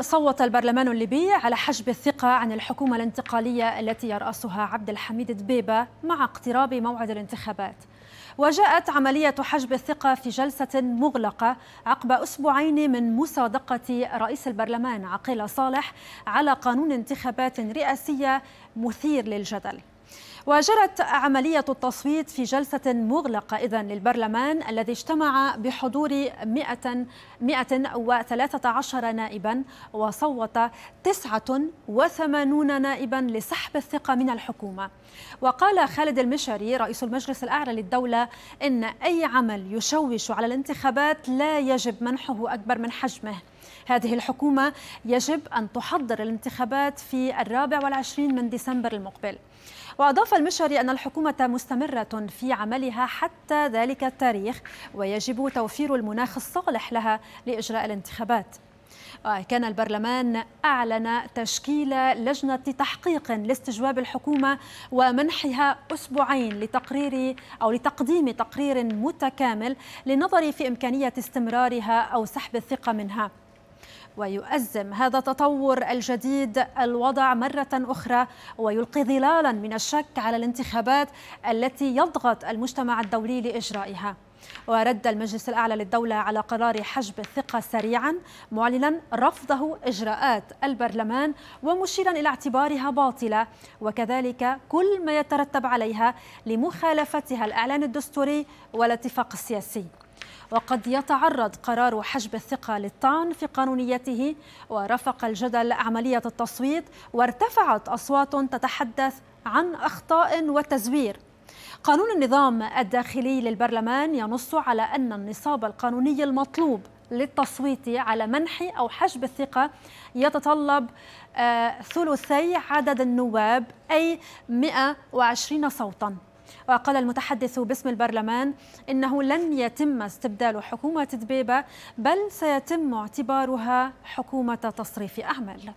صوت البرلمان الليبي على حجب الثقة عن الحكومة الانتقالية التي يرأسها عبد الحميد دبيبة مع اقتراب موعد الانتخابات. وجاءت عملية حجب الثقة في جلسة مغلقة عقب أسبوعين من مصادقة رئيس البرلمان عقيل صالح على قانون انتخابات رئاسية مثير للجدل. وجرت عملية التصويت في جلسة مغلقة إذا للبرلمان الذي اجتمع بحضور 100 113 نائبا وصوت 89 نائبا لسحب الثقة من الحكومة وقال خالد المشري رئيس المجلس الأعلى للدولة إن أي عمل يشوش على الانتخابات لا يجب منحه أكبر من حجمه هذه الحكومة يجب أن تحضر الانتخابات في الرابع والعشرين من ديسمبر المقبل وأضاف أضاف أن الحكومة مستمرة في عملها حتى ذلك التاريخ ويجب توفير المناخ الصالح لها لإجراء الانتخابات كان البرلمان أعلن تشكيل لجنة تحقيق لاستجواب الحكومة ومنحها أسبوعين لتقرير أو لتقديم تقرير متكامل للنظر في إمكانية استمرارها أو سحب الثقة منها ويؤزم هذا التطور الجديد الوضع مرة أخرى ويلقي ظلالا من الشك على الانتخابات التي يضغط المجتمع الدولي لإجرائها ورد المجلس الأعلى للدولة على قرار حجب الثقة سريعا معلنا رفضه إجراءات البرلمان ومشيرا إلى اعتبارها باطلة وكذلك كل ما يترتب عليها لمخالفتها الإعلان الدستوري والاتفاق السياسي وقد يتعرض قرار حجب الثقة للطعن في قانونيته ورفق الجدل عملية التصويت وارتفعت أصوات تتحدث عن أخطاء وتزوير قانون النظام الداخلي للبرلمان ينص على أن النصاب القانوني المطلوب للتصويت على منح أو حجب الثقة يتطلب آه، ثلثي عدد النواب أي 120 صوتاً وقال المتحدث باسم البرلمان إنه لن يتم استبدال حكومة دبيبة بل سيتم اعتبارها حكومة تصريف أعمال